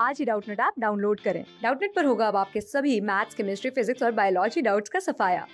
आज ही Doubtnut app download करें डाउटनेट पर होगा अब आपके सभी मैथ्स केमिस्ट्री फिजिक्स और बायोलॉजी डाउट्स का सफाया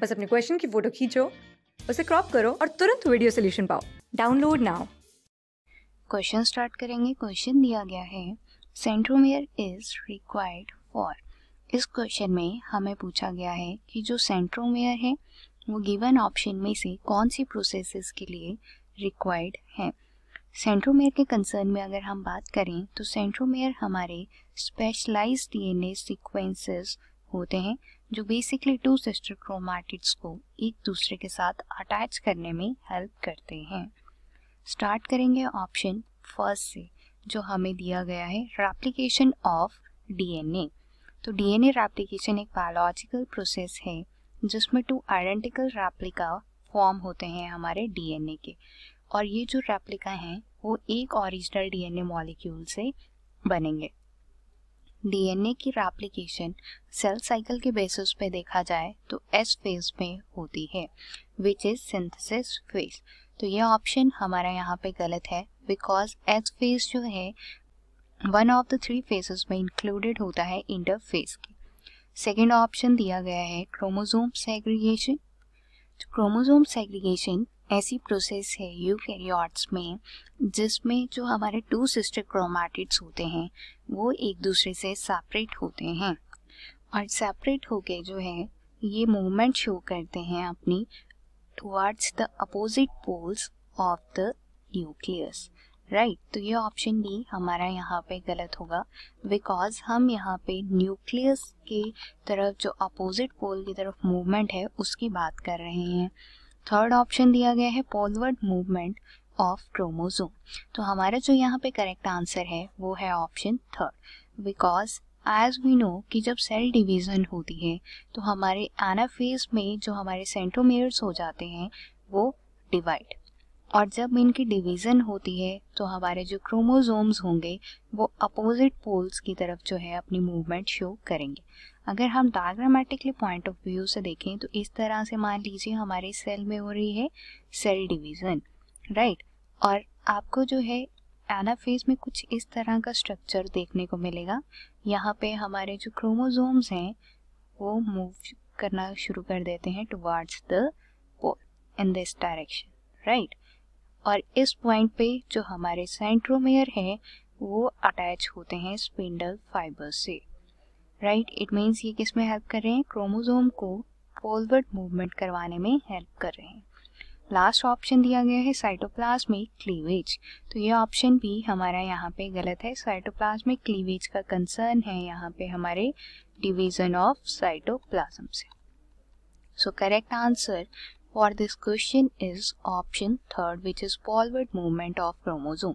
बस अपने क्वेश्चन की फोटो खींचो उसे क्रॉप करो और तुरंत वीडियो सोल्यूशन पाओ डाउनलोड नाउ क्वेश्चन स्टार्ट करेंगे क्वेश्चन दिया गया है सेंट्रोमेयर इज रिक्वायर्ड फॉर इस क्वेश्चन में हमें पूछा गया है कि जो सेंट्रोमेयर है वो गिवन ऑप्शन में से कौन सी प्रोसेसेस के लिए रिक्वायर्ड है सेंट्रोमेयर के कंसर्न में अगर हम बात करें तो सेंट्रोमेयर हमारे स्पेशलाइज डीएनए सीक्वेंसेस होते हैं जो बेसिकली टू सिस्टर क्रोमाटिड्स को एक दूसरे के साथ अटैच करने में हेल्प करते हैं स्टार्ट करेंगे ऑप्शन फर्स्ट से जो हमें दिया गया है रेप्लिकेशन ऑफ डीएनए तो डीएनए रेप्लिकेशन एक बायोलॉजिकल प्रोसेस है जिसमें टू आइडेंटिकल रेप्लिका फॉर्म होते हैं हमारे डीएनए के और ये जो रेप्लिका हैं वो एक ओरिजिनल डीएनए मॉलिक्यूल से बनेंगे डीएनए की रेप्लिकेशन सेल साइकिल के बेसिस पे देखा जाए तो एस फेज में होती है विच इज सिंथेसिस फेज तो ये ऑप्शन हमारा यहाँ पे गलत है बिकॉज एस फेज जो है one of the three phases में इंक्लूडेड होता है फेज की सेकेंड ऑप्शन दिया गया है क्रोमोजोम सेग्रीगेशन क्रोमोजोम सेग्रीगेशन ऐसी प्रोसेस है यूकैरियोट्स में जिसमें जो हमारे टू सिस्टर क्रोमैटिड्स होते हैं वो एक दूसरे से सेपरेट होते हैं और सेपरेट होके जो है ये मूवमेंट शो करते हैं अपनी towards the opposite poles of the nucleus right तो ये ऑप्शन डी हमारा यहाँ पे गलत होगा बिकॉज हम यहाँ पे न्यूक्लियस के तरफ जो अपोजिट पोल की तरफ मूवमेंट है उसकी बात कर रहे हैं थर्ड ऑप्शन दिया गया है पॉलवर्ड मूवमेंट ऑफ क्रोमोजोम तो हमारा जो यहाँ पे करेक्ट आंसर है वो है option third because as we know कि जब सेल डिवीज़न होती है तो हमारे एनाफेज में जो हमारे सेंट्रोमेयर्स हो जाते हैं वो डिवाइड और जब इनकी डिवीज़न होती है तो हमारे जो क्रोमोजोम्स होंगे वो अपोजिट पोल्स की तरफ जो है अपनी मूवमेंट शो करेंगे अगर हम डायग्रामेटिकली पॉइंट ऑफ व्यू से देखें तो इस तरह से मान लीजिए हमारे सेल में हो रही है सेल डिवीज़न राइट और आपको जो है एनाफेज में कुछ इस तरह का स्ट्रक्चर देखने को मिलेगा यहाँ पे हमारे जो क्रोमोजोम्स हैं वो मूव करना शुरू कर देते हैं towards the pole in this direction right और इस पॉइंट पे जो हमारे सेंट्रोमेयर है वो अटैच होते हैं स्पिंडल फाइबर से राइट इट मीन्स ये किस में हेल्प कर रहे हैं क्रोमोजोम को फॉरवर्ड मूवमेंट करवाने में हेल्प कर रहे हैं लास्ट ऑप्शन दिया गया है साइटोप्लाज्मिक क्लीवेज तो ये ऑप्शन भी हमारा यहाँ पे गलत है साइटोप्लाज्मिक क्लीवेज का कंसर्न है यहाँ पे हमारे डिवीजन ऑफ साइटोप्लाज्म से so correct answer for this question is option third which is forward movement of chromosome